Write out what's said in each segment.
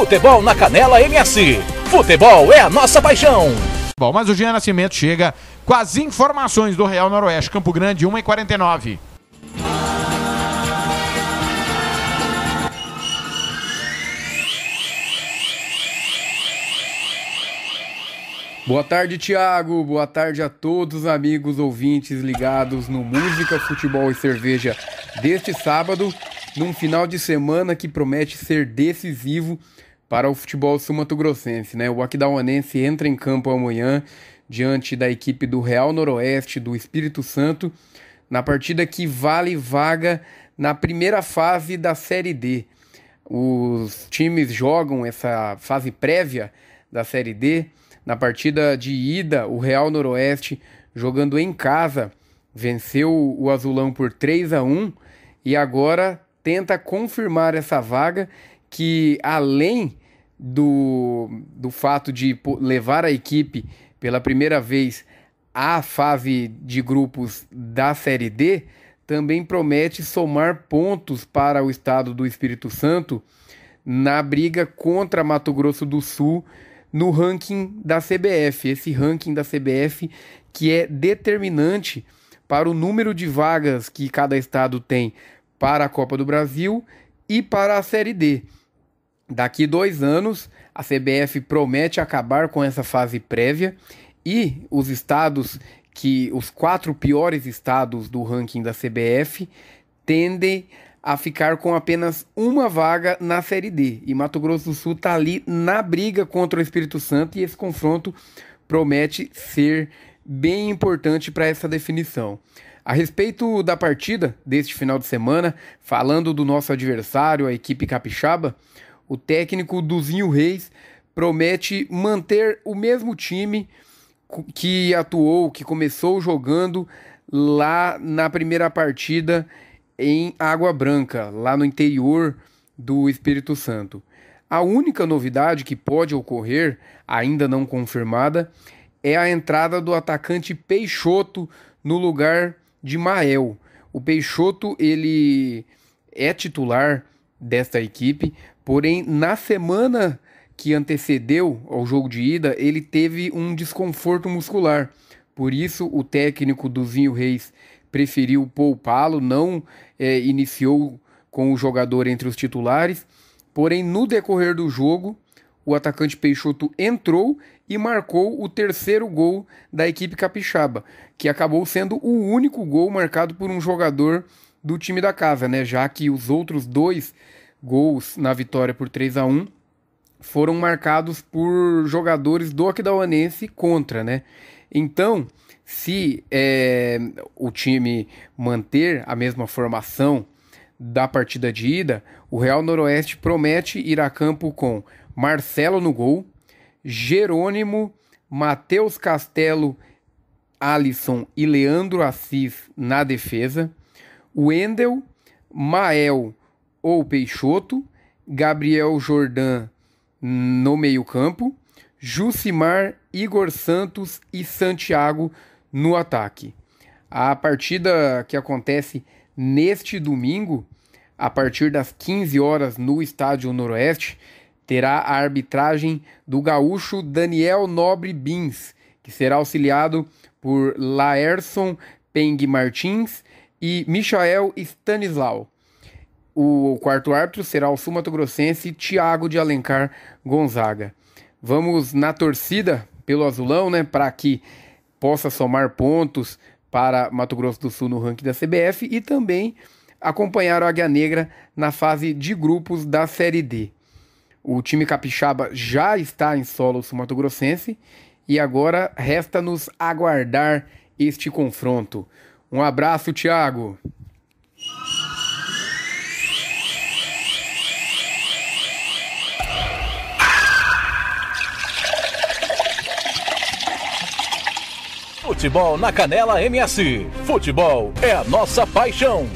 Futebol na Canela MS. Futebol é a nossa paixão. Bom, mas o Jean Nascimento chega com as informações do Real Noroeste, Campo Grande, 1 e 49. Boa tarde, Tiago. Boa tarde a todos os amigos ouvintes ligados no Música, Futebol e Cerveja deste sábado, num final de semana que promete ser decisivo para o futebol sumatogrossense. Né? O Aquidauanense entra em campo amanhã diante da equipe do Real Noroeste do Espírito Santo na partida que vale vaga na primeira fase da Série D. Os times jogam essa fase prévia da Série D. Na partida de ida, o Real Noroeste jogando em casa venceu o Azulão por 3 a 1 e agora tenta confirmar essa vaga que além do, do fato de levar a equipe pela primeira vez à fase de grupos da Série D, também promete somar pontos para o estado do Espírito Santo na briga contra Mato Grosso do Sul no ranking da CBF. Esse ranking da CBF que é determinante para o número de vagas que cada estado tem para a Copa do Brasil e para a Série D. Daqui dois anos, a CBF promete acabar com essa fase prévia e os estados que os quatro piores estados do ranking da CBF tendem a ficar com apenas uma vaga na Série D. E Mato Grosso do Sul está ali na briga contra o Espírito Santo e esse confronto promete ser bem importante para essa definição. A respeito da partida deste final de semana, falando do nosso adversário, a equipe capixaba, o técnico Duzinho Reis promete manter o mesmo time que atuou, que começou jogando lá na primeira partida em Água Branca, lá no interior do Espírito Santo. A única novidade que pode ocorrer, ainda não confirmada, é a entrada do atacante Peixoto no lugar de Mael. O Peixoto ele é titular desta equipe, Porém, na semana que antecedeu ao jogo de ida, ele teve um desconforto muscular. Por isso, o técnico do Vinho Reis preferiu poupá-lo, não é, iniciou com o jogador entre os titulares. Porém, no decorrer do jogo, o atacante Peixoto entrou e marcou o terceiro gol da equipe capixaba, que acabou sendo o único gol marcado por um jogador do time da casa, né? Já que os outros dois gols na vitória por 3 a 1 foram marcados por jogadores do Aquidauanense contra, né? Então, se é, o time manter a mesma formação da partida de ida, o Real Noroeste promete ir a campo com Marcelo no gol, Jerônimo, Matheus Castelo, Alisson e Leandro Assis na defesa, Wendel, Mael ou Peixoto, Gabriel Jordan no meio-campo, Jucimar, Igor Santos e Santiago no ataque. A partida que acontece neste domingo, a partir das 15 horas no Estádio Noroeste, terá a arbitragem do gaúcho Daniel Nobre Bins, que será auxiliado por Laerson Peng Martins e Michael Stanislau. O quarto árbitro será o sul grossense Tiago de Alencar Gonzaga. Vamos na torcida pelo azulão, né, para que possa somar pontos para Mato Grosso do Sul no ranking da CBF e também acompanhar o Águia Negra na fase de grupos da Série D. O time capixaba já está em solo sumatogrossense e agora resta-nos aguardar este confronto. Um abraço, Thiago! Futebol na Canela MS. Futebol é a nossa paixão.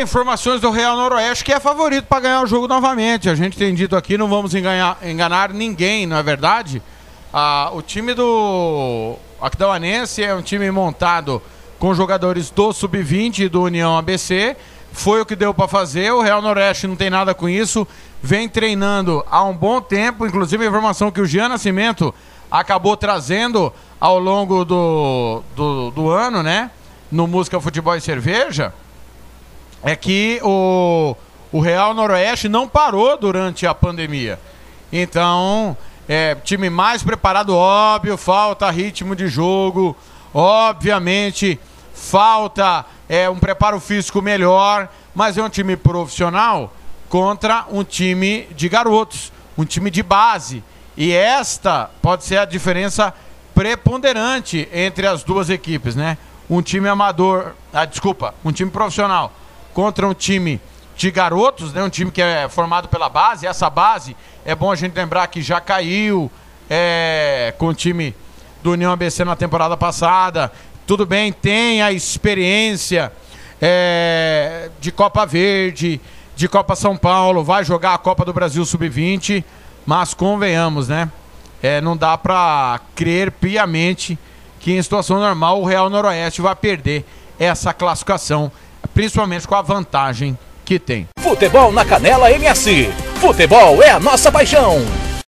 Informações do Real Noroeste que é favorito para ganhar o jogo novamente. A gente tem dito aqui, não vamos enganar, enganar ninguém, não é verdade? Ah, o time do Aquidauanense é um time montado com jogadores do Sub-20 e do União ABC. Foi o que deu para fazer. O Real Noroeste não tem nada com isso. Vem treinando há um bom tempo. Inclusive, a informação que o Jean Nascimento acabou trazendo ao longo do, do, do ano, né? No Música, Futebol e Cerveja, é que o, o Real Noroeste não parou durante a pandemia. Então, é, time mais preparado, óbvio, falta ritmo de jogo, obviamente, falta é, um preparo físico melhor, mas é um time profissional contra um time de garotos, um time de base. E esta pode ser a diferença preponderante entre as duas equipes, né? Um time amador, ah, desculpa, um time profissional contra um time de garotos, né? Um time que é formado pela base. Essa base é bom a gente lembrar que já caiu é, com o time do União ABC na temporada passada. Tudo bem, tem a experiência é, de Copa Verde, de Copa São Paulo, vai jogar a Copa do Brasil Sub-20. Mas convenhamos, né? É, não dá para crer piamente que em situação normal o Real Noroeste vai perder essa classificação, principalmente com a vantagem que tem. Futebol na Canela MS. Futebol é a nossa paixão.